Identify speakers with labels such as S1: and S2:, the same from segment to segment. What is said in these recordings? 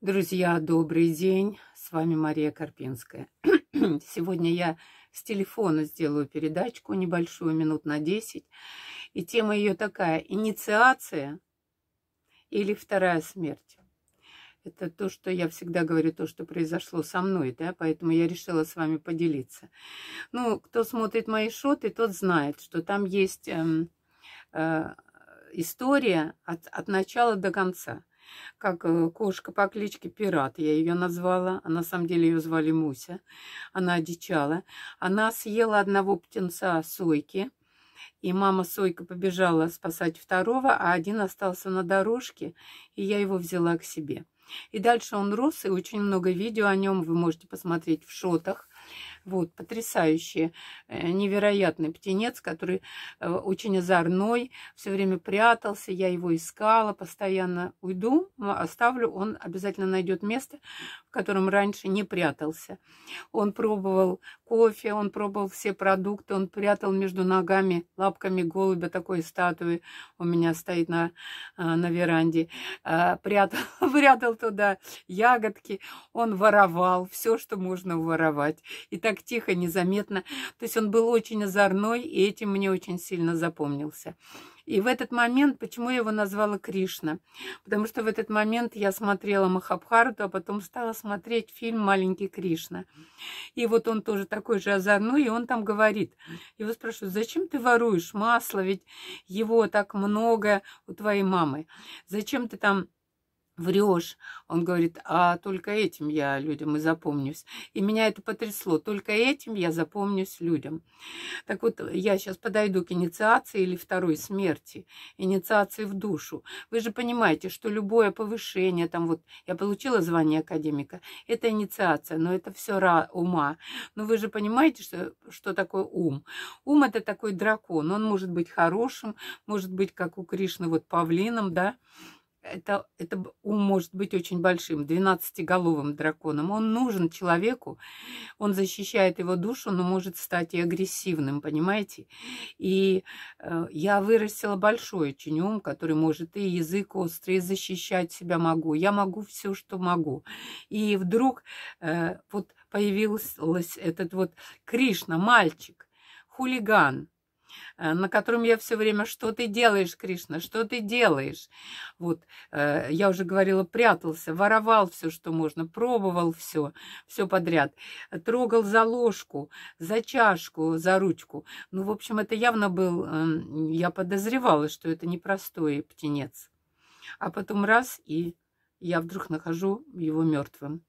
S1: Друзья, добрый день. С вами Мария Карпинская. Сегодня я с телефона сделаю передачку небольшую, минут на 10. И тема ее такая – инициация или вторая смерть. Это то, что я всегда говорю, то, что произошло со мной, да, поэтому я решила с вами поделиться. Ну, кто смотрит мои шоты, тот знает, что там есть э, э, история от, от начала до конца – как э, кошка по кличке Пират, я ее назвала, а на самом деле ее звали Муся, она одичала. Она съела одного птенца сойки, и мама Сойка побежала спасать второго, а один остался на дорожке, и я его взяла к себе. И дальше он рос, и очень много видео о нем вы можете посмотреть в шотах. Вот, потрясающий, э, невероятный птенец, который э, очень озорной, все время прятался, я его искала, постоянно уйду, оставлю, он обязательно найдет место, в котором раньше не прятался. Он пробовал кофе, он пробовал все продукты, он прятал между ногами, лапками голубя такой статуи у меня стоит на, э, на веранде, прятал, прятал туда ягодки, он воровал все, что можно воровать. И так так тихо, незаметно. То есть он был очень озорной, и этим мне очень сильно запомнился. И в этот момент, почему я его назвала Кришна? Потому что в этот момент я смотрела Махабхарату, а потом стала смотреть фильм «Маленький Кришна». И вот он тоже такой же озорной, и он там говорит. Его спрашивают, зачем ты воруешь масло, ведь его так много у твоей мамы. Зачем ты там врешь. Он говорит, а только этим я людям и запомнюсь. И меня это потрясло. Только этим я запомнюсь людям. Так вот, я сейчас подойду к инициации или второй смерти, инициации в душу. Вы же понимаете, что любое повышение, там вот я получила звание академика, это инициация, но это все ра ума. Но вы же понимаете, что, что такое ум? Ум это такой дракон. Он может быть хорошим, может быть, как у Кришны, вот павлином, да, это, это ум может быть очень большим, 12-головым драконом. Он нужен человеку, он защищает его душу, но может стать и агрессивным, понимаете? И э, я вырастила большой очень ум, который может и язык острый, и защищать себя могу. Я могу все, что могу. И вдруг э, вот появился этот вот Кришна, мальчик, хулиган, Э, на котором я все время, что ты делаешь, Кришна, что ты делаешь? Вот, э, я уже говорила, прятался, воровал все, что можно, пробовал все, все подряд, трогал за ложку, за чашку, за ручку. Ну, в общем, это явно был, эм, я подозревала, что это непростой птенец. А потом раз, и я вдруг нахожу его мертвым.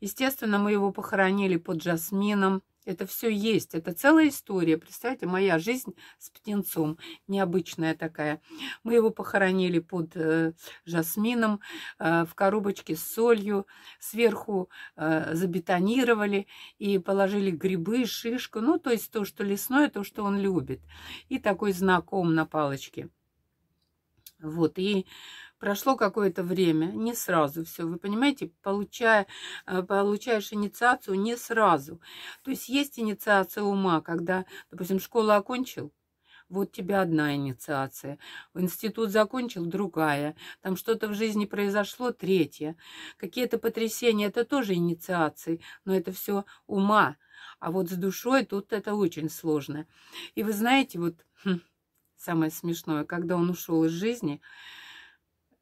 S1: Естественно, мы его похоронили под жасмином, это все есть. Это целая история. Представьте, моя жизнь с птенцом. Необычная такая. Мы его похоронили под э, жасмином э, в коробочке с солью. Сверху э, забетонировали и положили грибы, шишку. Ну, то есть то, что лесное, то, что он любит. И такой знаком на палочке. Вот. И Прошло какое-то время, не сразу все, вы понимаете, получая, э, получаешь инициацию не сразу. То есть есть инициация ума, когда, допустим, школу окончил, вот тебе одна инициация. Институт закончил, другая. Там что-то в жизни произошло, третья. Какие-то потрясения, это тоже инициации, но это все ума. А вот с душой тут это очень сложно. И вы знаете, вот хм, самое смешное, когда он ушел из жизни,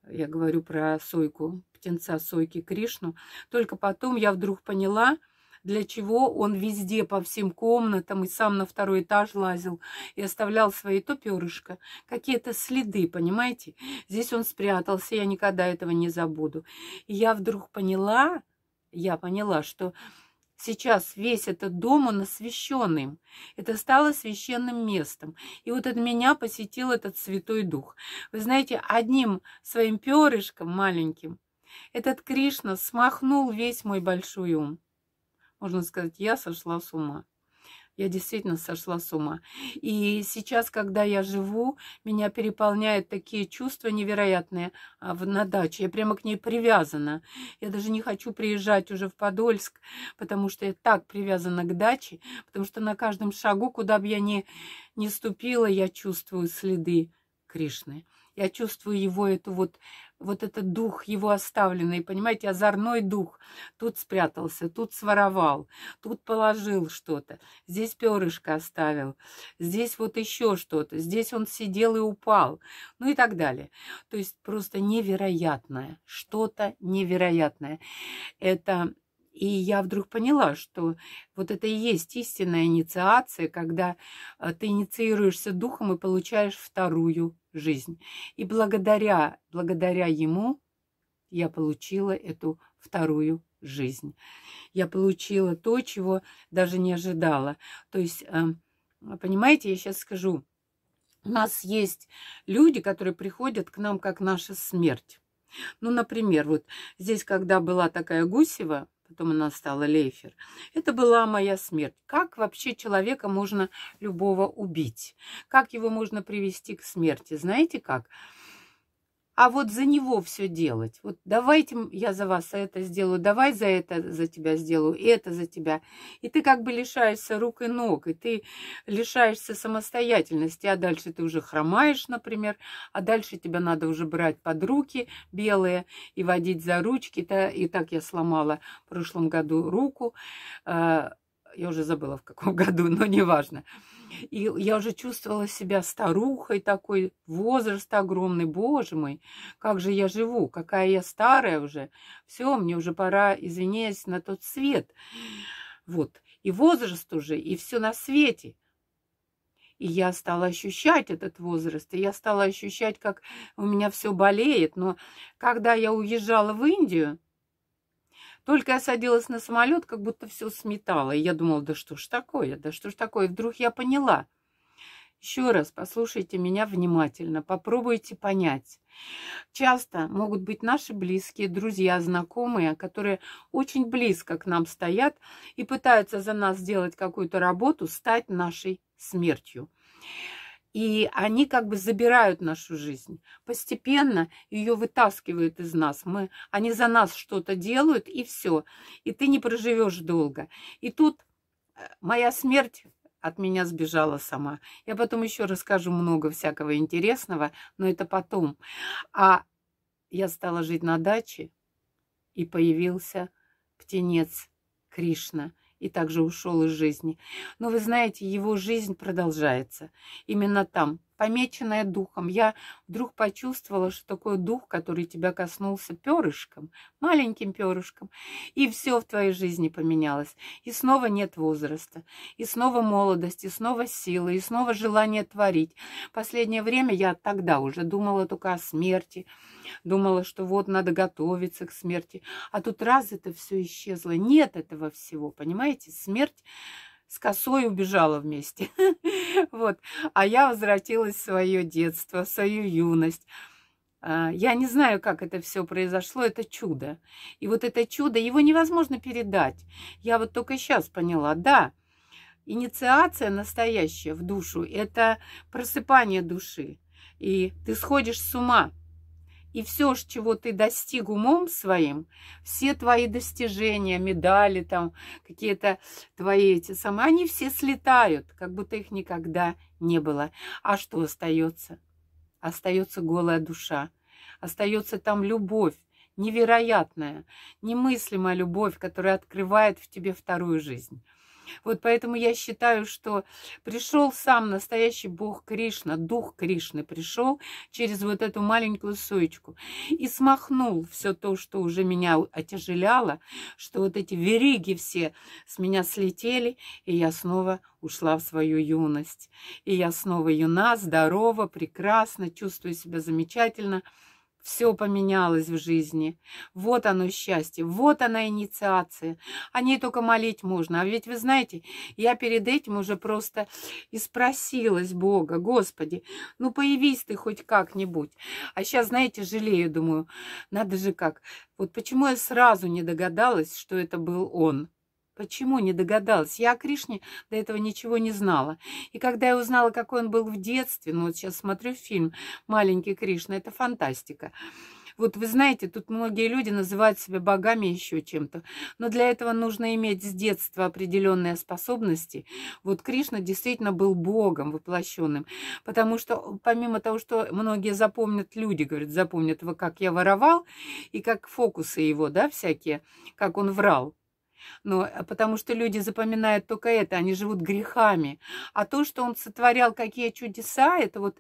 S1: я говорю про сойку, птенца сойки Кришну. Только потом я вдруг поняла, для чего он везде по всем комнатам и сам на второй этаж лазил и оставлял свои то перышко, какие-то следы, понимаете? Здесь он спрятался, я никогда этого не забуду. И я вдруг поняла, я поняла, что Сейчас весь этот дом, он освящен им. Это стало священным местом. И вот от меня посетил этот Святой Дух. Вы знаете, одним своим перышком маленьким этот Кришна смахнул весь мой большой ум. Можно сказать, я сошла с ума. Я действительно сошла с ума. И сейчас, когда я живу, меня переполняют такие чувства невероятные а, на даче. Я прямо к ней привязана. Я даже не хочу приезжать уже в Подольск, потому что я так привязана к даче, потому что на каждом шагу, куда бы я ни, ни ступила, я чувствую следы Кришны. Я чувствую его, эту вот, вот этот дух его оставленный, понимаете, озорной дух. Тут спрятался, тут своровал, тут положил что-то, здесь перышко оставил, здесь вот еще что-то, здесь он сидел и упал, ну и так далее. То есть просто невероятное, что-то невероятное. Это и я вдруг поняла, что вот это и есть истинная инициация, когда э, ты инициируешься духом и получаешь вторую жизнь. И благодаря, благодаря ему я получила эту вторую жизнь. Я получила то, чего даже не ожидала. То есть, эм, понимаете, я сейчас скажу, у нас есть люди, которые приходят к нам как наша смерть. Ну, например, вот здесь, когда была такая Гусева, Потом она стала Лейфер. Это была моя смерть. Как вообще человека можно любого убить? Как его можно привести к смерти? Знаете как? Как? а вот за него все делать. Вот давайте я за вас это сделаю, давай за это за тебя сделаю, это за тебя. И ты как бы лишаешься рук и ног, и ты лишаешься самостоятельности, а дальше ты уже хромаешь, например, а дальше тебя надо уже брать под руки белые и водить за ручки. И так я сломала в прошлом году руку, а, я уже забыла в каком году, но неважно. важно. И я уже чувствовала себя старухой такой, возраст огромный, боже мой, как же я живу, какая я старая уже. Все, мне уже пора, извиняюсь, на тот свет. Вот, и возраст уже, и все на свете. И я стала ощущать этот возраст, и я стала ощущать, как у меня все болеет. Но когда я уезжала в Индию, только я садилась на самолет, как будто все сметало. И я думала, да что ж такое, да что ж такое. И вдруг я поняла. Еще раз послушайте меня внимательно, попробуйте понять. Часто могут быть наши близкие, друзья, знакомые, которые очень близко к нам стоят и пытаются за нас сделать какую-то работу, стать нашей смертью. И они как бы забирают нашу жизнь. Постепенно ее вытаскивают из нас. Мы, они за нас что-то делают, и все. И ты не проживешь долго. И тут э, моя смерть от меня сбежала сама. Я потом еще расскажу много всякого интересного, но это потом. А я стала жить на даче, и появился птенец Кришна – и также ушел из жизни. Но вы знаете, его жизнь продолжается. Именно там, помеченная духом. Я вдруг почувствовала, что такое дух, который тебя коснулся перышком, маленьким перышком, и все в твоей жизни поменялось. И снова нет возраста, и снова молодость, и снова сила, и снова желание творить. Последнее время я тогда уже думала только о смерти, думала, что вот надо готовиться к смерти, а тут раз это все исчезло. Нет этого всего, понимаете? Смерть с косой убежала вместе. Вот. А я возвратилась в свое детство, в свою юность. А, я не знаю, как это все произошло, это чудо. И вот это чудо, его невозможно передать. Я вот только сейчас поняла, да, инициация настоящая в душу – это просыпание души. И ты сходишь с ума – и все, чего ты достиг умом своим, все твои достижения, медали, там, какие-то твои эти самые, они все слетают, как будто их никогда не было. А что остается? Остается голая душа, остается там любовь, невероятная, немыслимая любовь, которая открывает в тебе вторую жизнь. Вот поэтому я считаю, что пришел сам настоящий Бог Кришна, Дух Кришны пришел через вот эту маленькую соечку и смахнул все то, что уже меня отяжеляло, что вот эти вериги все с меня слетели, и я снова ушла в свою юность. И я снова юна, здорова, прекрасно, чувствую себя замечательно. Все поменялось в жизни. Вот оно счастье, вот она инициация. О ней только молить можно. А ведь вы знаете, я перед этим уже просто и спросилась Бога, Господи, ну появись ты хоть как-нибудь. А сейчас, знаете, жалею, думаю, надо же как. Вот почему я сразу не догадалась, что это был он. Почему не догадалась? Я о Кришне до этого ничего не знала. И когда я узнала, какой он был в детстве, ну вот сейчас смотрю фильм «Маленький Кришна», это фантастика. Вот вы знаете, тут многие люди называют себя богами еще чем-то, но для этого нужно иметь с детства определенные способности. Вот Кришна действительно был богом воплощенным, потому что помимо того, что многие запомнят, люди говорят, запомнят, как я воровал и как фокусы его, да, всякие, как он врал, но, э, потому что люди запоминают только это, они живут грехами. А то, что он сотворял какие чудеса, это вот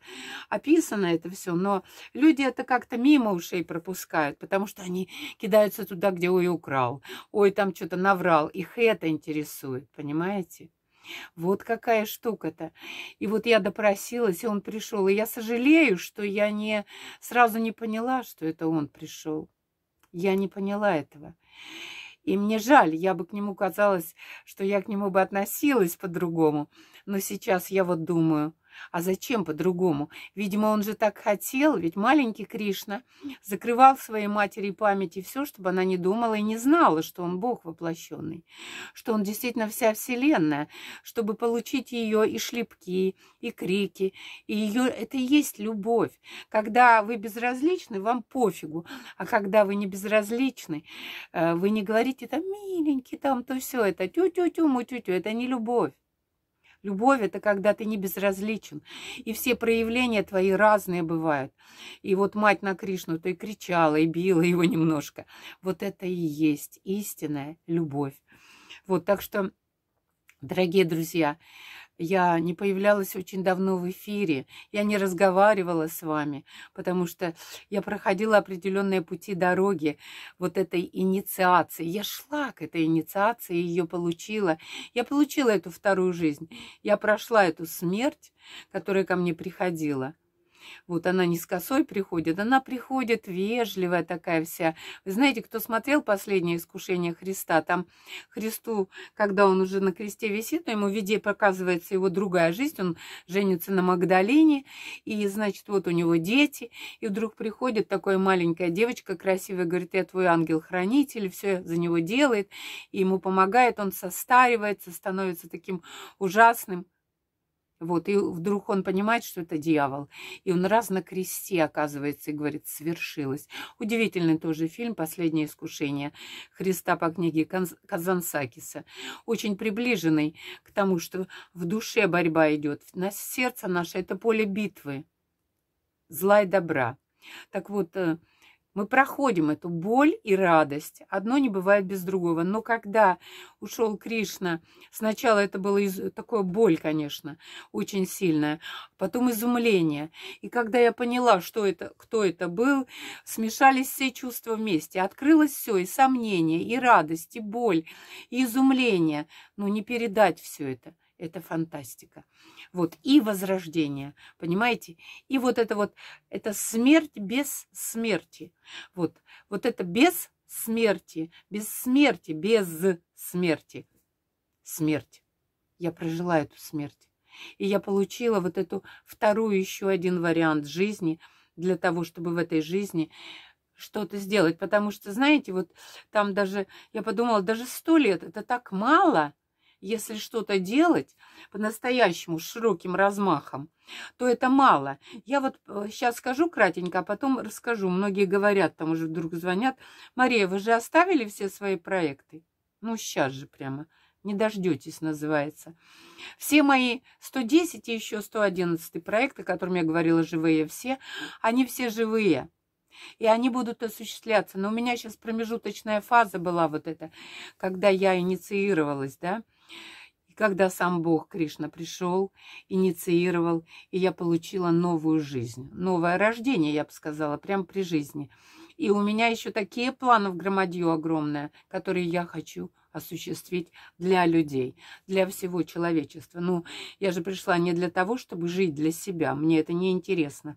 S1: описано это все. Но люди это как-то мимо ушей пропускают, потому что они кидаются туда, где ой, украл, ой, там что-то наврал. Их это интересует, понимаете? Вот какая штука-то. И вот я допросилась, и он пришел. И я сожалею, что я не сразу не поняла, что это он пришел. Я не поняла этого. И мне жаль, я бы к нему казалось, что я к нему бы относилась по-другому. Но сейчас я вот думаю, а зачем по-другому? Видимо, он же так хотел, ведь маленький Кришна закрывал своей матери памяти все, чтобы она не думала и не знала, что он Бог воплощенный, что он действительно вся Вселенная, чтобы получить ее и шлепки, и крики, и ее... Это и есть любовь. Когда вы безразличны, вам пофигу, а когда вы не безразличны, э, вы не говорите там миленький, там то все, это тю-тю-тю, му-тю-тю, это не любовь. Любовь – это когда ты не безразличен. И все проявления твои разные бывают. И вот мать на Кришну, то и кричала, и била его немножко. Вот это и есть истинная любовь. Вот, так что, дорогие друзья, я не появлялась очень давно в эфире, я не разговаривала с вами, потому что я проходила определенные пути дороги вот этой инициации. Я шла к этой инициации, и ее получила. Я получила эту вторую жизнь. Я прошла эту смерть, которая ко мне приходила. Вот она не с косой приходит, она приходит вежливая такая вся. Вы знаете, кто смотрел последнее искушение Христа, там Христу, когда он уже на кресте висит, но ему в виде показывается его другая жизнь, он женится на Магдалине, и, значит, вот у него дети, и вдруг приходит такая маленькая девочка красивая, говорит, я твой ангел-хранитель, все за него делает, и ему помогает, он состаривается, становится таким ужасным вот, и вдруг он понимает, что это дьявол. И он раз на кресте оказывается и говорит, свершилось. Удивительный тоже фильм «Последнее искушение» Христа по книге Казансакиса. Очень приближенный к тому, что в душе борьба идет. На сердце наше это поле битвы. Зла и добра. Так вот, э, мы проходим эту боль и радость. Одно не бывает без другого. Но когда ушел Кришна, сначала это было из... такое боль, конечно, очень сильная, потом изумление. И когда я поняла, что это, кто это был, смешались все чувства вместе. Открылось все, и сомнение, и радость, и боль, и изумление. Ну, не передать все это это фантастика. Вот, и возрождение, понимаете? И вот это вот, это смерть без смерти. Вот, вот это без смерти, без смерти, без смерти. Смерть. Я прожила эту смерть. И я получила вот эту вторую, еще один вариант жизни для того, чтобы в этой жизни что-то сделать. Потому что, знаете, вот там даже, я подумала, даже сто лет это так мало – если что-то делать по-настоящему с широким размахом, то это мало. Я вот сейчас э, скажу кратенько, а потом расскажу. Многие говорят, там уже вдруг звонят. Мария, вы же оставили все свои проекты? Ну, сейчас же прямо. Не дождетесь, называется. Все мои 110 и еще 111 проекты, о которых я говорила, живые все, они все живые и они будут осуществляться. Но у меня сейчас промежуточная фаза была вот эта, когда я инициировалась, да, и когда сам Бог Кришна пришел, инициировал, и я получила новую жизнь, новое рождение, я бы сказала, прямо при жизни. И у меня еще такие планы в громадье огромное, которые я хочу осуществить для людей, для всего человечества. Ну, я же пришла не для того, чтобы жить для себя, мне это не интересно.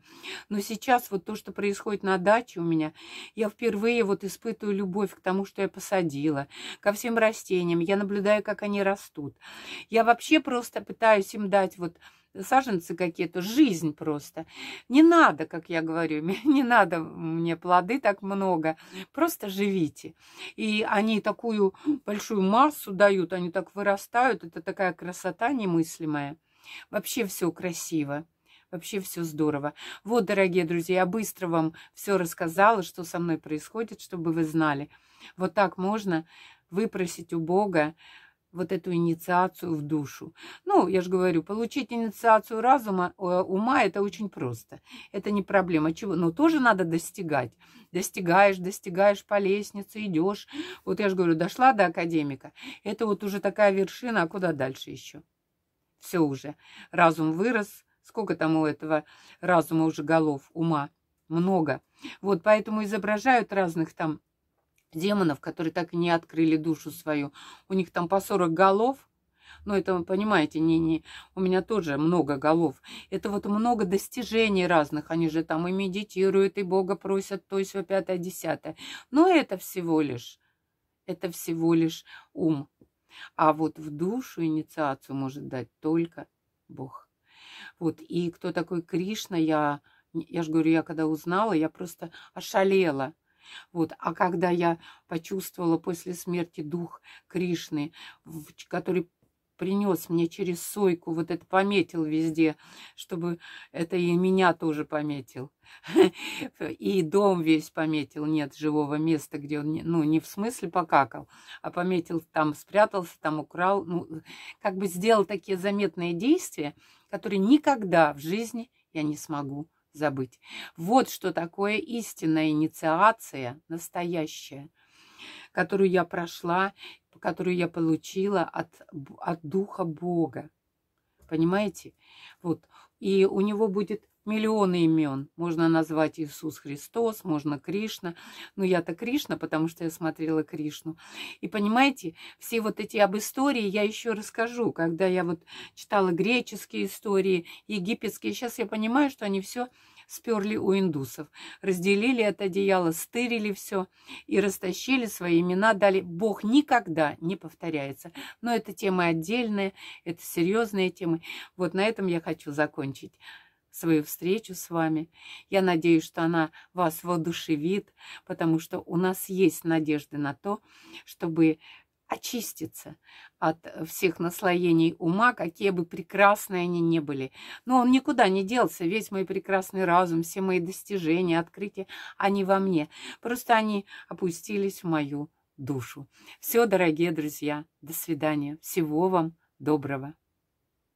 S1: Но сейчас вот то, что происходит на даче у меня, я впервые вот испытываю любовь к тому, что я посадила, ко всем растениям, я наблюдаю, как они растут. Я вообще просто пытаюсь им дать вот саженцы какие-то, жизнь просто. Не надо, как я говорю, не надо мне плоды так много, просто живите. И они такую большую массу дают, они так вырастают, это такая красота немыслимая. Вообще все красиво. Вообще все здорово. Вот, дорогие друзья, я быстро вам все рассказала, что со мной происходит, чтобы вы знали. Вот так можно выпросить у Бога вот эту инициацию в душу. Ну, я же говорю, получить инициацию разума, э, ума – это очень просто. Это не проблема. Чего? Но тоже надо достигать. Достигаешь, достигаешь по лестнице, идешь. Вот я же говорю, дошла до академика. Это вот уже такая вершина, а куда дальше еще? Все уже. Разум вырос. Сколько там у этого разума уже голов, ума? Много. Вот поэтому изображают разных там демонов, которые так и не открыли душу свою. У них там по 40 голов, ну, это, вы понимаете, не, не, у меня тоже много голов. Это вот много достижений разных. Они же там и медитируют, и Бога просят, то есть пятое, десятое. Но это всего лишь, это всего лишь ум. А вот в душу инициацию может дать только Бог. Вот, и кто такой Кришна, я, я же говорю, я когда узнала, я просто ошалела. Вот. А когда я почувствовала после смерти дух Кришны, который принес мне через сойку, вот это пометил везде, чтобы это и меня тоже пометил. И дом весь пометил, нет живого места, где он, ну, не в смысле покакал, а пометил там, спрятался, там украл. Ну, как бы сделал такие заметные действия, которые никогда в жизни я не смогу забыть. Вот что такое истинная инициация, настоящая, которую я прошла, которую я получила от, от Духа Бога. Понимаете? Вот. И у него будет Миллионы имен. Можно назвать Иисус Христос, можно Кришна. но ну, я-то Кришна, потому что я смотрела Кришну. И понимаете, все вот эти об истории я еще расскажу. Когда я вот читала греческие истории, египетские, сейчас я понимаю, что они все сперли у индусов. Разделили это одеяло, стырили все и растащили свои имена, дали. Бог никогда не повторяется. Но это темы отдельные, это серьезные темы. Вот на этом я хочу закончить свою встречу с вами. Я надеюсь, что она вас воодушевит, потому что у нас есть надежды на то, чтобы очиститься от всех наслоений ума, какие бы прекрасные они ни были. Но он никуда не делся, весь мой прекрасный разум, все мои достижения, открытия, они во мне. Просто они опустились в мою душу. Все, дорогие друзья, до свидания. Всего вам доброго.